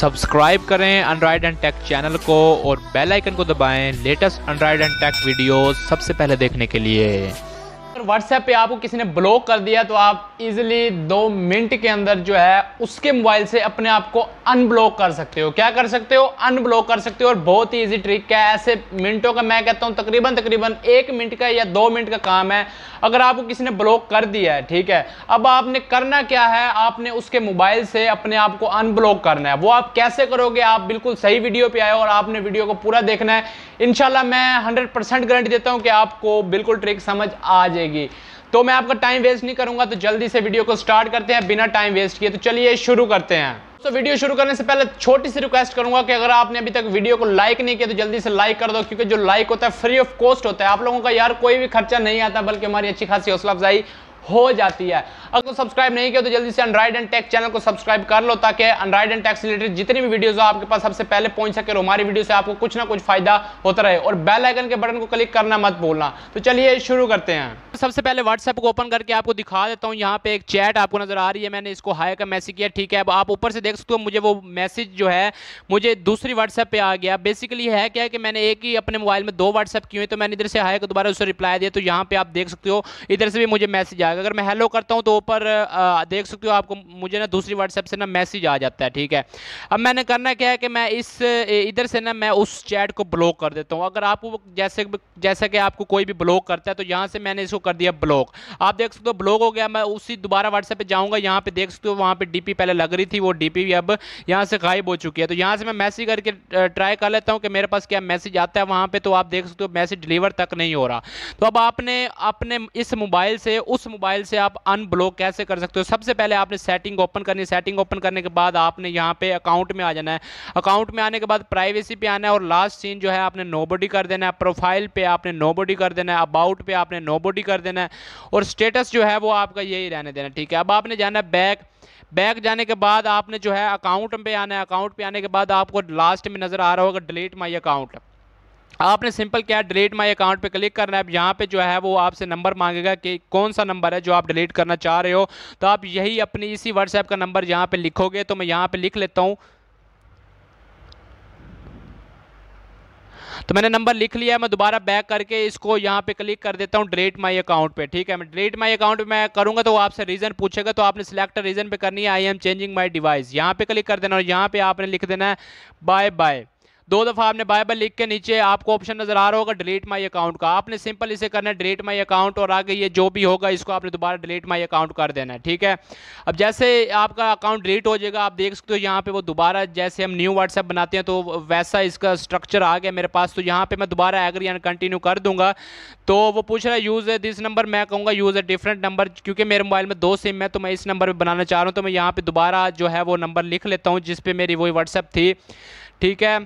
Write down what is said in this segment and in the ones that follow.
subscribe करें undried and tech channel को और बेल आइकन को दबाएं latest Android and tech videos सबसे पहले देखने के लिए व्हाट्सएप पे आपको किसी ने ब्लॉक कर दिया तो आप इजिली दो मिनट के अंदर जो है उसके मोबाइल से अपने आप को अनब्लॉक कर सकते हो क्या कर सकते हो अनब्लॉक कर सकते हो और बहुत ही ईजी ट्रिक है ऐसे मिनटों का मैं कहता हूँ तकरीबन तकरीबन एक मिनट का या दो मिनट का काम है अगर आपको किसी ने ब्लॉक कर दिया है ठीक है अब आपने करना क्या है आपने उसके मोबाइल से अपने आप को अनब्लॉक करना है वो आप कैसे करोगे आप बिल्कुल सही वीडियो पे आए और आपने वीडियो को पूरा देखना है इनशाला मैं हंड्रेड गारंटी देता हूँ कि आपको बिल्कुल ट्रिक समझ आ जाएगी बनेगी तो मैं आपका टाइम वेस्ट नहीं करूंगा तो जल्दी से वीडियो को स्टार्ट करते हैं बिना टाइम वेस्ट किए तो चलिए शुरू करते हैं तो वीडियो शुरू करने से पहले छोटी सी रिक्वेस्ट करूंगा कि अगर आपने अभी तक वीडियो को लाइक नहीं किया तो जल्दी से लाइक कर दो क्योंकि जो लाइक होता है फ्री ऑफ कॉस्ट होता है आप लोगों का यार कोई भी खर्चा नहीं आता बल्कि हमारी अच्छी खासी हौसला अफजाई हो जाती है अगर तो सब्सक्राइब नहीं किया तो जल्दी से अनराइड एंड टेक चैनल को सब्सक्राइब कर लो ताकि अनराइड एंड टेक्स रिलेटेड जितनी भी वीडियोस हो आपके पास सबसे पहले पहुंच सके हमारी वीडियो से आपको कुछ ना कुछ फायदा होता रहे और बेल आइकन के बटन को क्लिक करना मत भूलना तो चलिए शुरू करते हैं सबसे पहले व्हाट्सएप को ओपन करके आपको दिखा देता हूँ यहाँ पे एक चैट आपको नजर आ रही है मैंने इसको हाई का मैसेज किया ठीक है अब आप ऊपर से देख सकते हो मुझे वो मैसेज जो है मुझे दूसरी व्हाट्सएप पे आ गया बेसिकली है क्या कि मैंने एक ही अपने मोबाइल में दो व्हाट्सएप किए तो मैंने इधर से हाई को दोबारा उसे रिप्लाई दिया तो यहाँ पे आप देख सकते हो इधर से भी मुझे मैसेज आएगा अगर मैं हेलो करता हूँ तो ऊपर देख सकते हो आपको मुझे ना दूसरी व्हाट्सएप से ना मैसेज आ जाता है ठीक है अब मैंने करना क्या है कि मैं इस इधर से ना मैं उस चैट को ब्लॉक कर देता हूँ अगर आप जैसे जैसा कि आपको कोई भी ब्लॉक करता है तो यहाँ से मैंने इसको कर दिया ब्लॉक आप देख सकते हो ब्लॉक हो गया मैं उसी दोबारा व्हाट्सएप पे जाऊँगा यहाँ पे देख सकते हो वहाँ पे डीपी पहले लग रही थी वो डीपी भी अब यहाँ से गायब हो चुकी है तो यहाँ से मैं मैसेज करके ट्राई कर लेता हूँ कि मेरे पास क्या मैसेज आता है वहाँ पर तो आप देख सकते हो मैसेज डिलीवर तक नहीं हो रहा तो अब आपने अपने इस मोबाइल से उस मोबाइल से आप अनब्लॉक कैसे कर सकते हो सबसे पहले आपने सेटिंग ओपन करनी सेटिंग ओपन करने के बाद आपने यहाँ पे अकाउंट में आ जाना है अकाउंट में आने के बाद प्राइवेसी पे आना है और लास्ट सीन जो है आपने नोबडी कर देना है प्रोफाइल पे आपने नोबडी कर देना है अबाउट पे आपने नोबडी कर कर देना है और स्टेटस जो है वो आपका यही रहने देना ठीक है अब आपने जाना है बैक बैक जाने के बाद आपने जो है अकाउंट पे आना है अकाउंट पे आने के बाद आपको लास्ट में नज़र आ रहा होगा डिलीट माई अकाउंट आपने सिंपल क्या है डिलीट माई अकाउंट पे क्लिक करना है अब यहाँ पे जो है वो आपसे नंबर मांगेगा कि कौन सा नंबर है जो आप डिलीट करना चाह रहे हो तो आप यही अपनी इसी व्हाट्सएप का नंबर यहाँ पे लिखोगे तो मैं यहाँ पे लिख लेता हूँ तो मैंने नंबर लिख लिया मैं दोबारा बैक करके इसको यहाँ पे क्लिक कर देता हूँ डिलीट माई अकाउंट पे ठीक है मैं डिलीट माई अकाउंट पे मैं करूँगा तो आपसे रीज़न पूछेगा तो आपने सिलेक्ट रीज़न पे करनी है I am changing my device यहाँ पे क्लिक कर देना और यहाँ पे आपने लिख देना है बाय बाय दो दफ़ा आपने बाइबल लिख के नीचे आपको ऑप्शन नज़र आ रहा होगा डिलीट माई अकाउंट का आपने सिंपल इसे करना है डिलीट माई अकाउंट और आगे ये जो भी होगा इसको आपने दोबारा डिलीट माई अकाउंट कर देना है ठीक है अब जैसे आपका अकाउंट डिलीट हो जाएगा आप देख सकते हो यहाँ पे वो दोबारा जैसे हम न्यू व्हाट्सएप बनाते हैं तो वैसा इसका स्ट्रक्चर आ गया मेरे पास तो यहाँ पर मैं दोबारा एग्री एंड कंटिन्यू कर दूंगा तो वो पूछ रहा है यूज़ है दिस नंबर मैं कहूँगा यूज़ है डिफरेंट नंबर क्योंकि मेरे मोबाइल में दो सिम है तो मैं इस नंबर पर बनाना चाह रहा हूँ तो मैं यहाँ पर दोबारा जो है वो नंबर लिख लेता हूँ जिसपे मेरी वही व्हाट्सएप थी ठीक है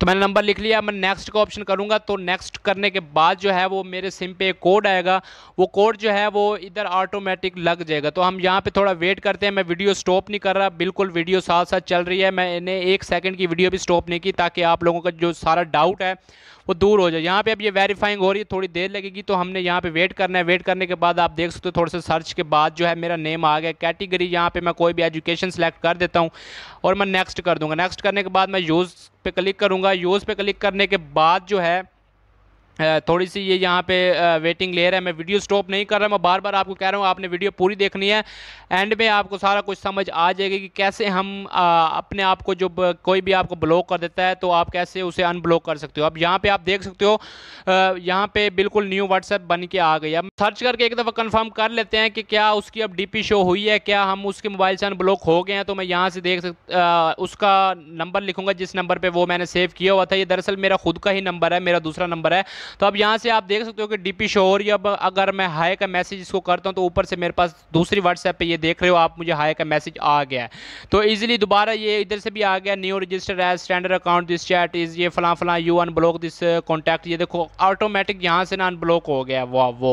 तो मैंने नंबर लिख लिया मैं नेक्स्ट का ऑप्शन करूँगा तो नेक्स्ट करने के बाद जो है वो मेरे सिम पे कोड आएगा वो कोड जो है वो इधर ऑटोमेटिक लग जाएगा तो हम यहाँ पे थोड़ा वेट करते हैं मैं वीडियो स्टॉप नहीं कर रहा बिल्कुल वीडियो साथ साथ चल रही है मैंने एक सेकंड की वीडियो भी स्टॉप नहीं की ताकि आप लोगों का जो सारा डाउट है वो दूर हो जाए यहाँ पे अब ये वेरीफाइंग हो रही है थोड़ी देर लगेगी तो हमने यहाँ पे वेट करना है वेट करने के बाद आप देख सकते हो थोड़े से सर्च के बाद जो है मेरा नेम आ गया कैटेगरी यहाँ पे मैं कोई भी एजुकेशन सेलेक्ट कर देता हूँ और मैं नेक्स्ट कर दूंगा नेक्स्ट करने के बाद मैं यूज़ पे क्लिक करूँगा यूज़ पे क्लिक करने के बाद जो है थोड़ी सी ये यहाँ पे वेटिंग ले रहा है मैं वीडियो स्टॉप नहीं कर रहा मैं बार बार आपको कह रहा हूँ आपने वीडियो पूरी देखनी है एंड में आपको सारा कुछ समझ आ जाएगी कि कैसे हम अपने आप को जो कोई भी आपको ब्लॉक कर देता है तो आप कैसे उसे अनब्लॉक कर सकते हो अब यहाँ पे आप देख सकते हो यहाँ पे बिल्कुल न्यू व्हाट्सएप बन के आ गई अब सर्च करके एक दफ़ा कन्फर्म कर लेते हैं कि क्या उसकी अब डी शो हुई है क्या हम उसके मोबाइल से अनब्लॉक हो गए हैं तो मैं यहाँ से देख सक उसका नंबर लिखूँगा जिस नंबर पर वो मैंने सेव किया हुआ था ये दरअसल मेरा खुद का ही नंबर है मेरा दूसरा नंबर है तो अब यहाँ से आप देख सकते हो कि डी पी शोर या अगर मैं हाई का मैसेज इसको करता हूँ तो ऊपर से मेरे पास दूसरी व्हाट्सएप पर ये देख रहे हो आप मुझे हाई का मैसेज आ गया तो ईजिली दोबारा ये इधर से भी आ गया new register as standard account this chat is ये फला फला यू अनब्लॉक दिस कॉन्टैक्ट ये देखो ऑटोमेटिक यहाँ से ना अनब्लॉक हो गया वो वो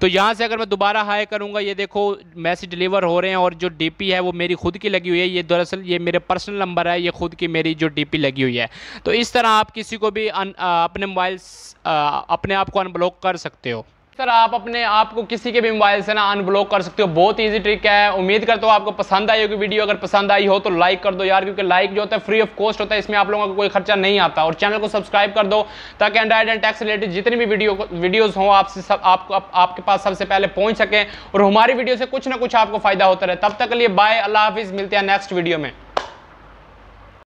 तो यहाँ से अगर मैं दोबारा हाई करूँगा ये देखो मैसेज डिलीवर हो रहे हैं और जो डी है वो मेरी खुद की लगी हुई है ये दरअसल ये मेरे पर्सनल नंबर है ये खुद की मेरी जो डी लगी हुई है तो इस तरह आप किसी को भी uh, अपने मोबाइल अपने आप को अनब्लॉक कर सकते हो सर आप अपने आप को किसी के भी मोबाइल से ना अनब्लॉक कर सकते हो बहुत इजी ट्रिक है उम्मीद करता हूँ आपको पसंद आई होगी वीडियो अगर पसंद आई हो तो लाइक कर दो यार क्योंकि लाइक जो होता है फ्री ऑफ कॉस्ट होता है इसमें आप लोगों का को कोई खर्चा नहीं आता और चैनल को सब्सक्राइब कर दो ताकि एंड्राइड एंड टैक्स रिलेटेड जितनी भी वीडियो वीडियोज़ हों आपसे सब आपको आप, आपके पास सबसे पहले पहुँच सकें और हमारी वीडियो से कुछ ना कुछ आपको फायदा होता रहे तब तक के लिए बाय अल्लाह हाफिज़ मिलते हैं नेक्स्ट वीडियो में